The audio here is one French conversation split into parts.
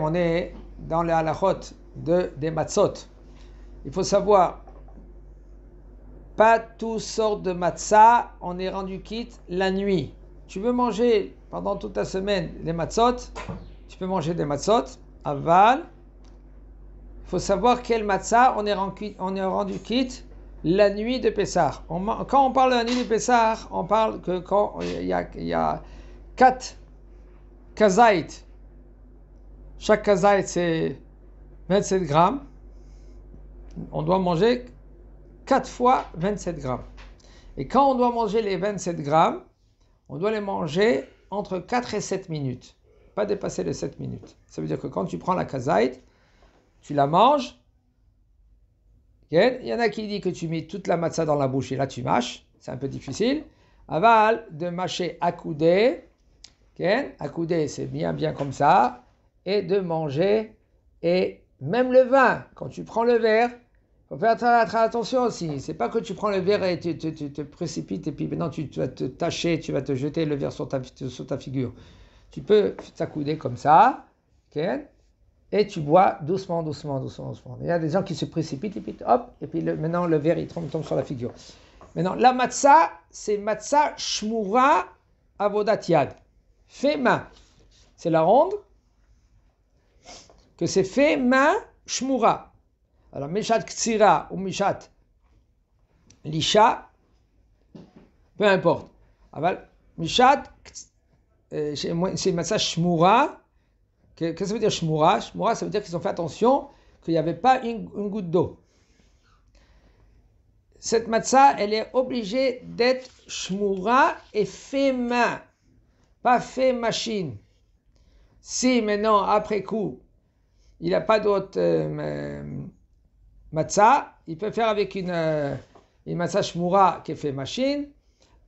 on est dans la halachot des matzot. Il faut savoir, pas toutes sortes de matzah, on est rendu quitte la nuit. Tu peux manger pendant toute la semaine les matzot, tu peux manger des matzot, aval. Il faut savoir quel matzah on est rendu, on est rendu quitte la nuit de Pessah. quand on parle de la nuit de Pessah, on parle que quand il y a, y a quatre kazaites, chaque kazaït, c'est 27 grammes. On doit manger 4 fois 27 grammes. Et quand on doit manger les 27 grammes, on doit les manger entre 4 et 7 minutes. Pas dépasser les 7 minutes. Ça veut dire que quand tu prends la kazaït, tu la manges. Il y en a qui disent que tu mets toute la matzah dans la bouche et là tu mâches. C'est un peu difficile. Aval, de mâcher accoudé. Accoudé, c'est bien, bien comme ça et de manger. Et même le vin, quand tu prends le verre, faut faire très, très attention aussi. C'est pas que tu prends le verre et tu, te précipites et puis maintenant tu, vas te tâcher, tu vas te jeter le verre sur ta, ta figure. Tu peux t'accouder comme ça, et tu bois doucement, doucement, doucement, Il y a des gens qui se précipitent et puis hop, et puis maintenant le verre il tombe, tombe sur la figure. Maintenant, la matza c'est matza shmura avodat yad. main. C'est la ronde que c'est fait main shmura. Alors, Mishat Ktsira ou Mishat Lisha, peu importe. Aval, ah bah, Mishat, euh, c'est Matzah Shmura. Qu'est-ce que ça veut dire Shmura Shmura, ça veut dire qu'ils ont fait attention qu'il n'y avait pas une, goutte d'eau. Cette matzah, elle est obligée d'être shmura et fait main, pas fait machine. Si maintenant, après coup, il n'a pas d'autre euh, il peut faire avec une, euh, qui est fait machine.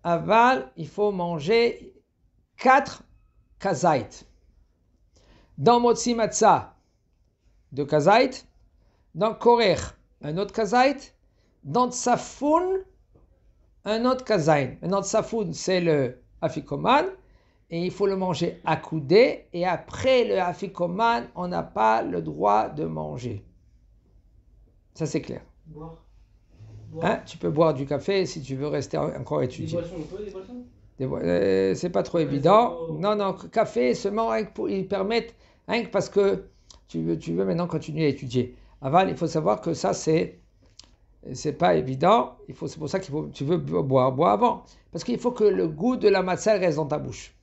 Aval, il faut manger 4 kazait. Dans motzi matzah, de kazait. Dans korech, un autre kazait. Dans tsafoun, un autre kazait. Un autre tsafoun, c'est le afikoman et il faut le manger accoudé, et après le afikoman, on n'a pas le droit de manger. Ça c'est clair. Boire. Hein, tu peux boire du café si tu veux rester encore étudié. Des boissons, des boissons euh, C'est pas trop évident. Non, non, café seulement, pour, ils permettent, parce que tu veux, tu veux maintenant continuer à étudier. Aval, il faut savoir que ça c'est c'est pas évident. Il faut, c'est pour ça qu'il faut, tu veux boire, boire avant. Parce qu'il faut que le goût de la matzah reste dans ta bouche.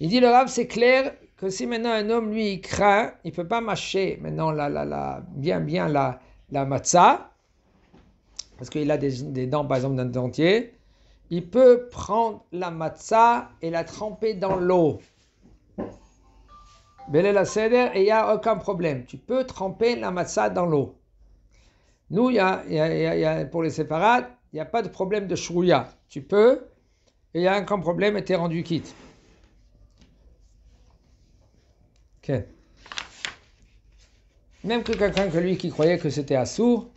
Il dit le Rav, c'est clair que si maintenant un homme, lui, craint, il ne peut pas mâcher maintenant la, la, la, bien, bien la, la matzah, parce qu'il a des, des, dents, par exemple, d'un dentier. Il peut prendre la matzah et la tremper dans l'eau la Seder, et il n'y a aucun problème. Tu peux tremper la matzah dans l'eau. Nous, y a, y a, pour les séparates, il n'y a pas de problème de shrouya. Tu peux, et il n'y a aucun problème, et tu es rendu quitte. Ok. Même que quelqu'un que lui qui croyait que c'était assourd,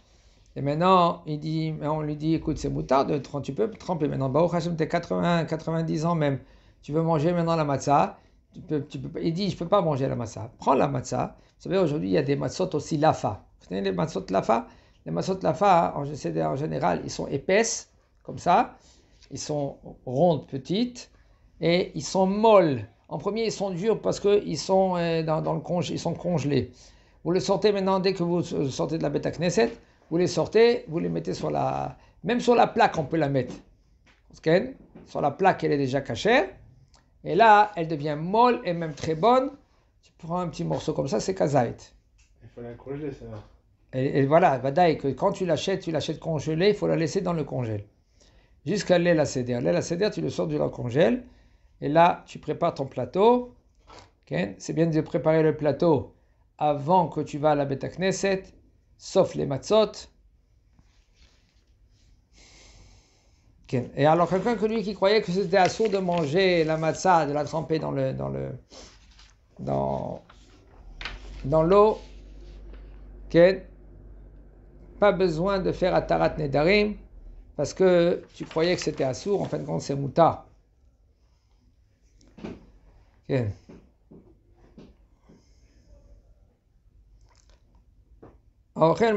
et maintenant, il dit, on lui dit, écoute, c'est moutarde, tu peux tremper. Maintenant, tu Hashem, 80, 90 ans même. Tu veux manger maintenant la matzah il dit, je ne peux pas manger la matzah. Prends la matzah. Vous savez, aujourd'hui, il y a des matzot aussi lafa. Vous connaissez les matzot lafa Les matzot lafa, en, général, ils sont épaisses, comme ça. Ils sont rondes, petites. Et ils sont molles. En premier, ils sont durs parce qu'ils sont, euh, dans, le congé ils sont congelés. Vous les sortez maintenant, dès que vous euh, sortez de la bêta Knesset, vous les sortez, vous les mettez sur la... Même sur la plaque, on peut la mettre. Sur la plaque, elle est déjà cachée. Et là, elle devient molle et même très bonne. Tu prends un petit morceau comme ça, c'est kazait. Il faut la congeler, ça. Et, voilà, badaï, que quand tu l'achètes, tu l'achètes congelée, il faut la laisser dans le congèle. Jusqu'à l'aile la céder. L'aile à tu le sors du la congèle. Et là, tu prépares ton plateau. C'est bien de préparer le plateau avant que tu vas à la bêta Knesset, sauf les matzotes Et alors quelqu'un que lui qui croyait que c'était assourd de manger la matzah, de la tremper dans le dans le dans dans l'eau, pas besoin de faire atarat nedarim parce que tu croyais que c'était assourd, en fin de compte c'est mouta.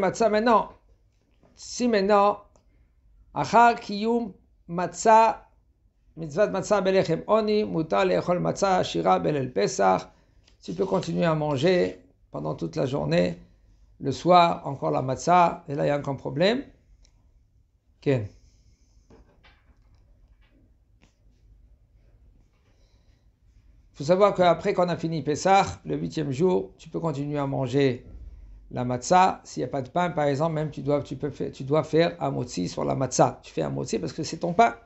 matzah maintenant, si maintenant, achar mitzvah belechem oni, shira pesach. Tu peux continuer à manger pendant toute la journée. Le soir, encore la matzah. Et là, il y a encore un problème. Ken. Il faut savoir qu'après qu'on a fini pesach, le huitième jour, tu peux continuer à manger la matza, s'il n'y a pas de pain, par exemple, même tu dois, tu peux, tu dois faire un motzi sur la matza. Tu fais un motzi parce que c'est ton pain.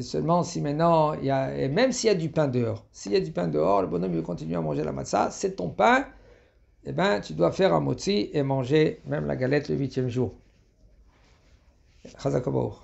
seulement si maintenant, il y a, et même s'il y a du pain dehors, s'il y a du pain dehors, le bonhomme veut continuer à manger la matza, c'est ton pain, eh bien tu dois faire un motzi et manger même la galette le huitième jour. Chazakobor.